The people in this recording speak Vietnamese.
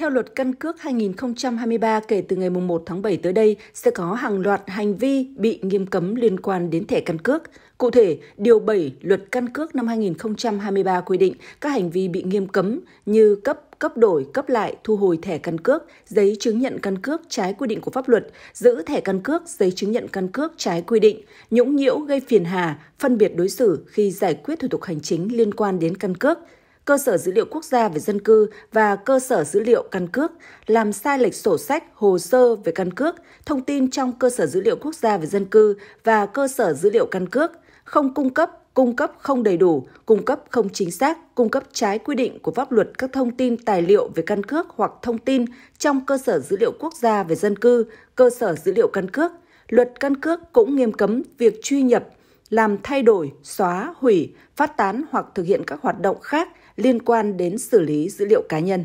Theo luật căn cước 2023 kể từ ngày 1 tháng 7 tới đây sẽ có hàng loạt hành vi bị nghiêm cấm liên quan đến thẻ căn cước. Cụ thể, điều 7 luật căn cước năm 2023 quy định các hành vi bị nghiêm cấm như cấp, cấp đổi, cấp lại, thu hồi thẻ căn cước, giấy chứng nhận căn cước trái quy định của pháp luật, giữ thẻ căn cước, giấy chứng nhận căn cước trái quy định, nhũng nhiễu gây phiền hà, phân biệt đối xử khi giải quyết thủ tục hành chính liên quan đến căn cước, cơ sở dữ liệu quốc gia về dân cư và cơ sở dữ liệu căn cước, làm sai lệch sổ sách, hồ sơ về căn cước, thông tin trong cơ sở dữ liệu quốc gia về dân cư và cơ sở dữ liệu căn cước, không cung cấp, cung cấp không đầy đủ, cung cấp không chính xác, cung cấp trái quy định của pháp luật các thông tin tài liệu về căn cước hoặc thông tin trong cơ sở dữ liệu quốc gia về dân cư, cơ sở dữ liệu căn cước. Luật căn cước cũng nghiêm cấm việc truy nhập, làm thay đổi, xóa, hủy, phát tán hoặc thực hiện các hoạt động khác liên quan đến xử lý dữ liệu cá nhân.